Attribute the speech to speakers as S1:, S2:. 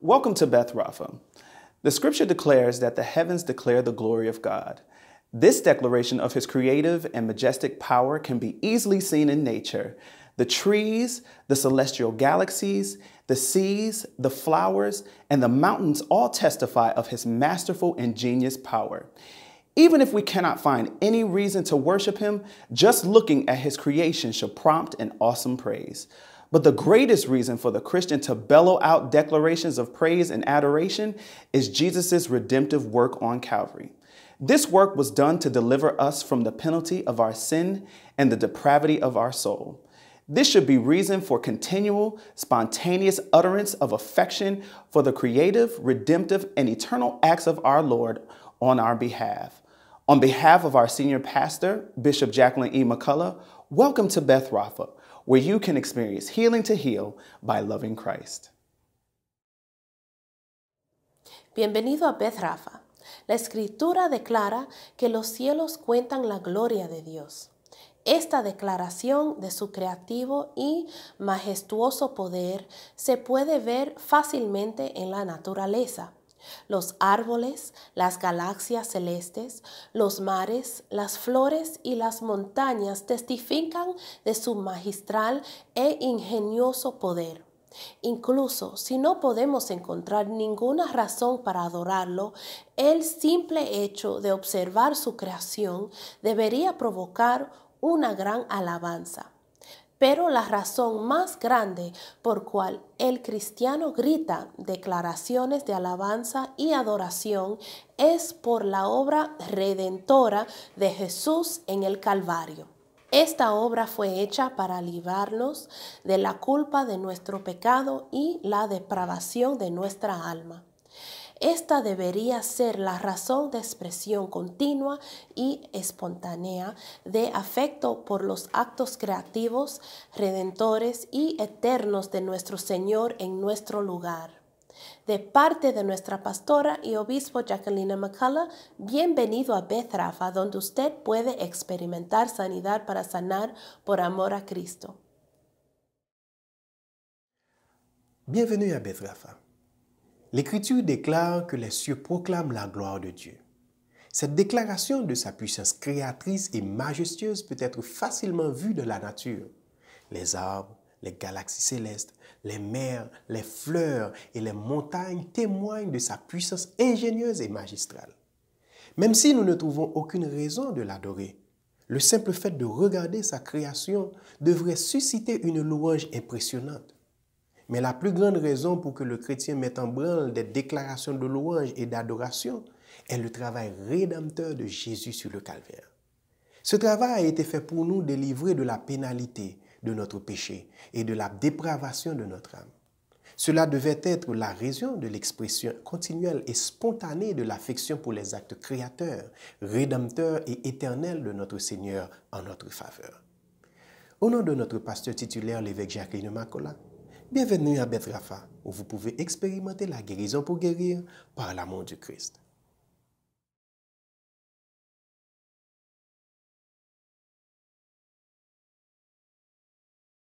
S1: Welcome to Beth Rapha. The scripture declares that the heavens declare the glory of God. This declaration of his creative and majestic power can be easily seen in nature. The trees, the celestial galaxies, the seas, the flowers, and the mountains all testify of his masterful and genius power. Even if we cannot find any reason to worship him, just looking at his creation should prompt an awesome praise. But the greatest reason for the Christian to bellow out declarations of praise and adoration is Jesus' redemptive work on Calvary. This work was done to deliver us from the penalty of our sin and the depravity of our soul. This should be reason for continual, spontaneous utterance of affection for the creative, redemptive, and eternal acts of our Lord on our behalf. On behalf of our senior pastor, Bishop Jacqueline E. McCullough, welcome to Beth Rafa, where you can experience healing to heal by loving Christ.
S2: Bienvenido a Beth Rafa. La escritura declara que los cielos cuentan la gloria de Dios. Esta declaración de su creativo y majestuoso poder se puede ver fácilmente en la naturaleza. los árboles, las galaxias celestes, los mares, las flores y las montañas testifican de su magistral e ingenioso poder. Incluso si no podemos encontrar ninguna razón para adorarlo, el simple hecho de observar su creación debería provocar una gran alabanza. Pero la razón más grande por cual el cristiano grita declaraciones de alabanza y adoración es por la obra redentora de Jesús en el Calvario. Esta obra fue hecha para librarnos de la culpa de nuestro pecado y la depravación de nuestra alma. Esta debería ser la razón de expresión continua y espontánea de afecto por los actos creativos, redentores y eternos de nuestro Señor en nuestro lugar. De parte de nuestra pastora y obispo Jacqueline McCullough, bienvenido a Rafa, donde usted puede experimentar sanidad para sanar por amor a Cristo.
S3: Bienvenido a Rafa. L'Écriture déclare que les cieux proclament la gloire de Dieu. Cette déclaration de sa puissance créatrice et majestueuse peut être facilement vue de la nature. Les arbres, les galaxies célestes, les mers, les fleurs et les montagnes témoignent de sa puissance ingénieuse et magistrale. Même si nous ne trouvons aucune raison de l'adorer, le simple fait de regarder sa création devrait susciter une louange impressionnante. Mais la plus grande raison pour que le chrétien mette en branle des déclarations de louange et d'adoration est le travail rédempteur de Jésus sur le calvaire. Ce travail a été fait pour nous délivrer de la pénalité de notre péché et de la dépravation de notre âme. Cela devait être la raison de l'expression continuelle et spontanée de l'affection pour les actes créateurs, rédempteurs et éternels de notre Seigneur en notre faveur. Au nom de notre pasteur titulaire, l'évêque Jacqueline Macola, Bienvenue à Beth où vous pouvez expérimenter la guérison pour guérir par l'amour du Christ.